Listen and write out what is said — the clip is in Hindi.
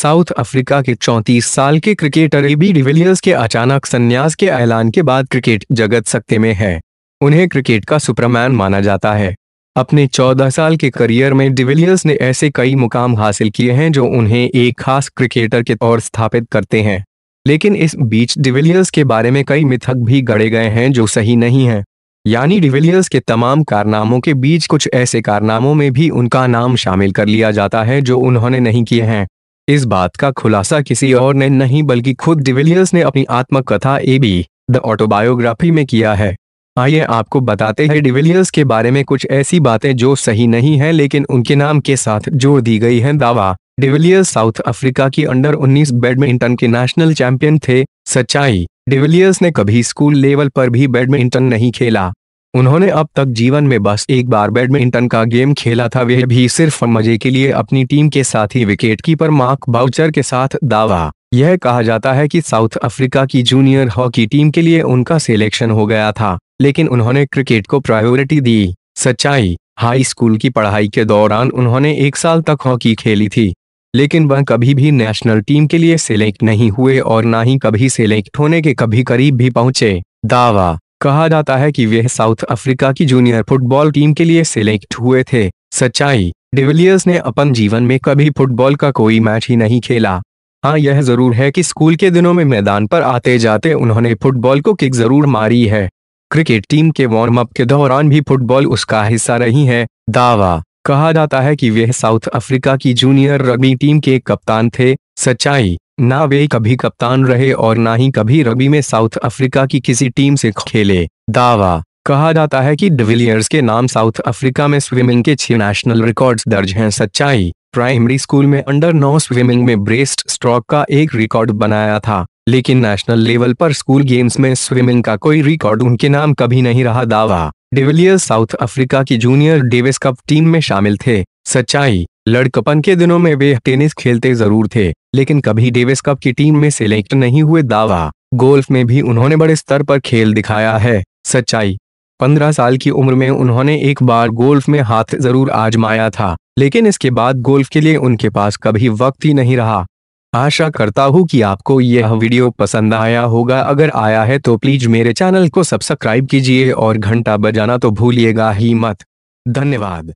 साउथ अफ्रीका के 34 साल के क्रिकेटर एबी डिविलियर्स के अचानक संन्यास के ऐलान के बाद क्रिकेट जगत सकते में है उन्हें क्रिकेट का सुपरमैन माना जाता है अपने 14 साल के करियर में डिविलियर्स ने ऐसे कई मुकाम हासिल किए हैं जो उन्हें एक खास क्रिकेटर के तौर स्थापित करते हैं लेकिन इस बीच डिविलियर्स के बारे में कई मिथक भी गढ़े गए हैं जो सही नहीं है यानी डिविलियर्स के तमाम कारनामों के बीच कुछ ऐसे कारनामों में भी उनका नाम शामिल कर लिया जाता है जो उन्होंने नहीं किए हैं इस बात का खुलासा किसी और ने नहीं बल्कि खुद डिविलियर्स ने अपनी आत्मकथा ए बी द ऑटोबायोग्राफी में किया है आइए आपको बताते हैं डिविलियर्स के बारे में कुछ ऐसी बातें जो सही नहीं है लेकिन उनके नाम के साथ जोड़ दी गई है दावा डिविलियर्स साउथ अफ्रीका की अंडर 19 बैडमिंटन के नेशनल चैंपियन थे सच्चाई डिविलियर्स ने कभी स्कूल लेवल पर भी बैडमिंटन नहीं खेला उन्होंने अब तक जीवन में बस एक बार बैडमिंटन का गेम खेला था वह भी सिर्फ मजे के लिए अपनी टीम के साथ ही विकेटकीपर मार्क बाउचर के साथ दावा यह कहा जाता है कि साउथ अफ्रीका की जूनियर हॉकी टीम के लिए उनका सिलेक्शन हो गया था लेकिन उन्होंने क्रिकेट को प्रायोरिटी दी सच्चाई हाई स्कूल की पढ़ाई के दौरान उन्होंने एक साल तक हॉकी खेली थी लेकिन वह कभी भी नेशनल टीम के लिए सिलेक्ट नहीं हुए और ना ही कभी सिलेक्ट होने के कभी करीब भी पहुंचे दावा कहा जाता है कि वे साउथ अफ्रीका की जूनियर फुटबॉल टीम के लिए सिलेक्ट हुए थे सच्चाई डिविलियर्स ने अपन जीवन में कभी फुटबॉल का कोई मैच ही नहीं खेला हाँ यह जरूर है कि स्कूल के दिनों में मैदान पर आते जाते उन्होंने फुटबॉल को किक जरूर मारी है क्रिकेट टीम के वार्म अप के दौरान भी फुटबॉल उसका हिस्सा रही है दावा कहा जाता है कि वह साउथ अफ्रीका की जूनियर रग्बी टीम के कप्तान थे सच्चाई ना वे कभी कप्तान रहे और ना ही कभी रबी में साउथ अफ्रीका की किसी टीम से खेले दावा कहा जाता है कि डिविलियर्स के नाम साउथ अफ्रीका में स्विमिंग के छह नेशनल रिकॉर्ड्स दर्ज हैं सच्चाई प्राइमरी स्कूल में अंडर नौ स्विमिंग में ब्रेस्ट स्ट्रोक का एक रिकॉर्ड बनाया था लेकिन नेशनल लेवल पर स्कूल गेम्स में स्विमिंग का कोई रिकॉर्ड उनके नाम कभी नहीं रहा दावा डिविलियर्स साउथ अफ्रीका की जूनियर डेविस कप टीम में शामिल थे सच्चाई लड़कपन के दिनों में वे टेनिस खेलते जरूर थे लेकिन कभी डेविस कप की टीम में सिलेक्ट नहीं हुए दावा गोल्फ में भी उन्होंने बड़े स्तर पर खेल दिखाया है सच्चाई पंद्रह साल की उम्र में उन्होंने एक बार गोल्फ में हाथ जरूर आजमाया था लेकिन इसके बाद गोल्फ के लिए उनके पास कभी वक्त ही नहीं रहा आशा करता हूँ कि आपको यह वीडियो पसंद आया होगा अगर आया है तो प्लीज मेरे चैनल को सब्सक्राइब कीजिए और घंटा बजाना तो भूलिएगा ही मत धन्यवाद